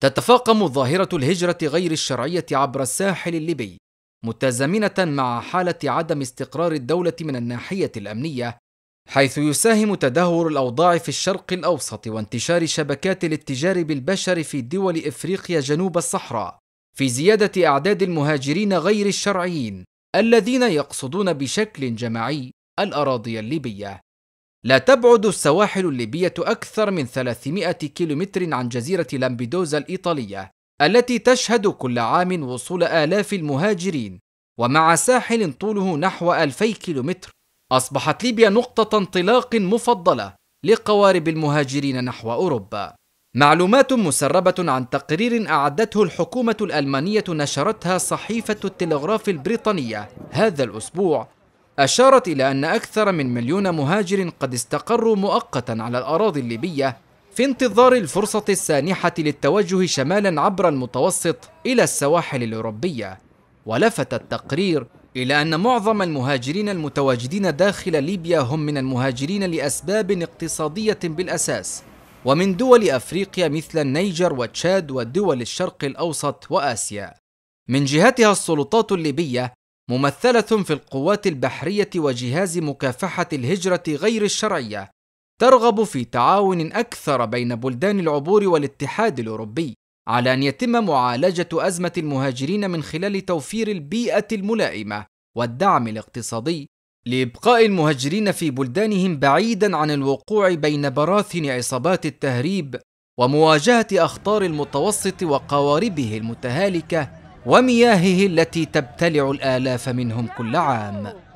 تتفاقم ظاهرة الهجرة غير الشرعية عبر الساحل الليبي متزامنة مع حالة عدم استقرار الدولة من الناحية الأمنية حيث يساهم تدهور الأوضاع في الشرق الأوسط وانتشار شبكات الاتجار بالبشر في دول إفريقيا جنوب الصحراء في زيادة أعداد المهاجرين غير الشرعيين الذين يقصدون بشكل جماعي الأراضي الليبية لا تبعد السواحل الليبية أكثر من 300 كيلومتر عن جزيرة لامبيدوزا الإيطالية التي تشهد كل عام وصول آلاف المهاجرين ومع ساحل طوله نحو 2000 كيلومتر أصبحت ليبيا نقطة انطلاق مفضلة لقوارب المهاجرين نحو أوروبا معلومات مسربة عن تقرير أعدته الحكومة الألمانية نشرتها صحيفة التلغراف البريطانية هذا الأسبوع أشارت إلى أن أكثر من مليون مهاجر قد استقروا مؤقتا على الأراضي الليبية في انتظار الفرصة السانحة للتوجه شمالا عبر المتوسط إلى السواحل الأوروبية ولفت التقرير إلى أن معظم المهاجرين المتواجدين داخل ليبيا هم من المهاجرين لأسباب اقتصادية بالأساس ومن دول أفريقيا مثل النيجر وتشاد ودول الشرق الأوسط وآسيا من جهتها السلطات الليبية ممثلة في القوات البحرية وجهاز مكافحة الهجرة غير الشرعية ترغب في تعاون أكثر بين بلدان العبور والاتحاد الأوروبي على أن يتم معالجة أزمة المهاجرين من خلال توفير البيئة الملائمة والدعم الاقتصادي لإبقاء المهاجرين في بلدانهم بعيدا عن الوقوع بين براثن عصابات التهريب ومواجهة أخطار المتوسط وقواربه المتهالكة ومياهه التي تبتلع الالاف منهم كل عام